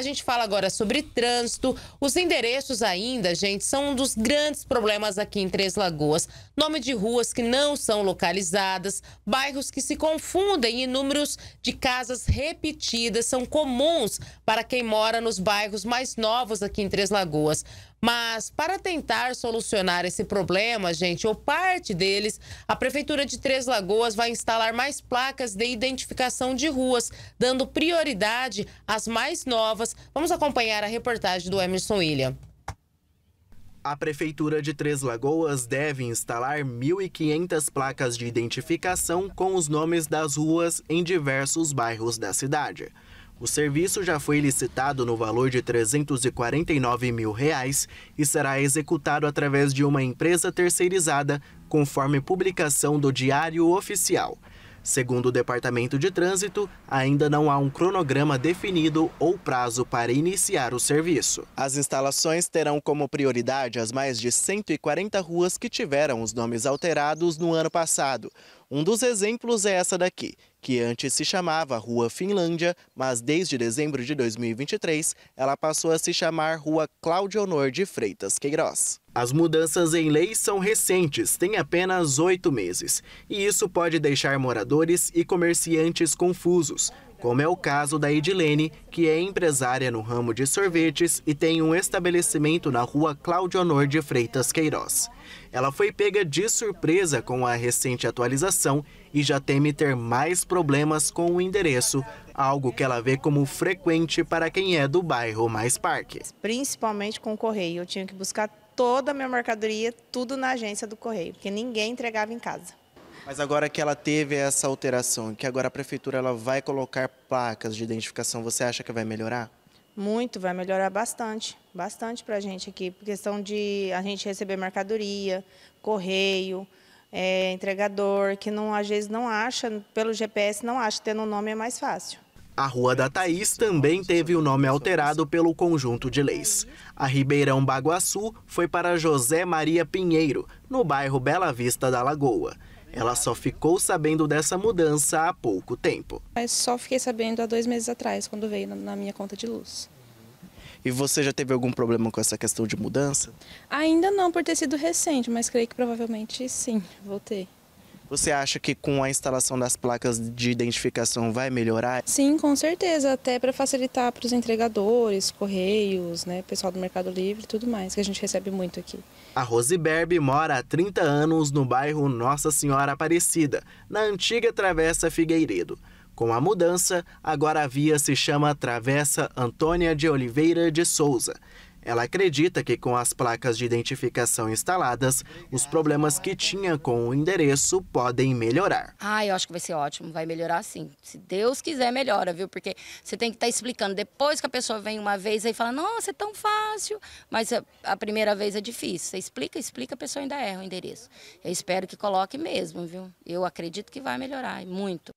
A gente fala agora sobre trânsito. Os endereços ainda, gente, são um dos grandes problemas aqui em Três Lagoas. Nome de ruas que não são localizadas, bairros que se confundem e números de casas repetidas são comuns para quem mora nos bairros mais novos aqui em Três Lagoas. Mas para tentar solucionar esse problema, gente, ou parte deles, a Prefeitura de Três Lagoas vai instalar mais placas de identificação de ruas, dando prioridade às mais novas. Vamos acompanhar a reportagem do Emerson William. A Prefeitura de Três Lagoas deve instalar 1.500 placas de identificação com os nomes das ruas em diversos bairros da cidade. O serviço já foi licitado no valor de R$ 349 mil reais e será executado através de uma empresa terceirizada, conforme publicação do Diário Oficial. Segundo o Departamento de Trânsito, ainda não há um cronograma definido ou prazo para iniciar o serviço. As instalações terão como prioridade as mais de 140 ruas que tiveram os nomes alterados no ano passado. Um dos exemplos é essa daqui, que antes se chamava Rua Finlândia, mas desde dezembro de 2023 ela passou a se chamar Rua Cláudio Honor de Freitas Queiroz. As mudanças em leis são recentes, têm apenas oito meses, e isso pode deixar moradores e comerciantes confusos, como é o caso da Edilene, que é empresária no ramo de sorvetes e tem um estabelecimento na rua Cláudio Honor de Freitas Queiroz. Ela foi pega de surpresa com a recente atualização e já teme ter mais problemas com o endereço, algo que ela vê como frequente para quem é do bairro mais parque. Principalmente com o correio, eu tinha que buscar toda a minha mercadoria, tudo na agência do correio, porque ninguém entregava em casa. Mas agora que ela teve essa alteração, que agora a prefeitura ela vai colocar placas de identificação, você acha que vai melhorar? Muito, vai melhorar bastante, bastante para a gente aqui. Por questão de a gente receber mercadoria, correio, é, entregador, que não, às vezes não acha, pelo GPS não acha, tendo o um nome é mais fácil. A Rua da Thaís também teve o nome alterado pelo conjunto de leis. A Ribeirão Baguaçu foi para José Maria Pinheiro, no bairro Bela Vista da Lagoa. Ela só ficou sabendo dessa mudança há pouco tempo. Mas só fiquei sabendo há dois meses atrás, quando veio na minha conta de luz. E você já teve algum problema com essa questão de mudança? Ainda não, por ter sido recente, mas creio que provavelmente sim, vou ter. Você acha que com a instalação das placas de identificação vai melhorar? Sim, com certeza, até para facilitar para os entregadores, correios, né, pessoal do Mercado Livre, tudo mais que a gente recebe muito aqui. A Rose Berbe mora há 30 anos no bairro Nossa Senhora Aparecida, na antiga Travessa Figueiredo. Com a mudança, agora a via se chama Travessa Antônia de Oliveira de Souza. Ela acredita que com as placas de identificação instaladas, os problemas que tinha com o endereço podem melhorar. Ah, eu acho que vai ser ótimo, vai melhorar sim. Se Deus quiser, melhora, viu? Porque você tem que estar tá explicando. Depois que a pessoa vem uma vez e fala, nossa, é tão fácil. Mas a, a primeira vez é difícil. Você explica, explica, a pessoa ainda erra o endereço. Eu espero que coloque mesmo, viu? Eu acredito que vai melhorar, muito.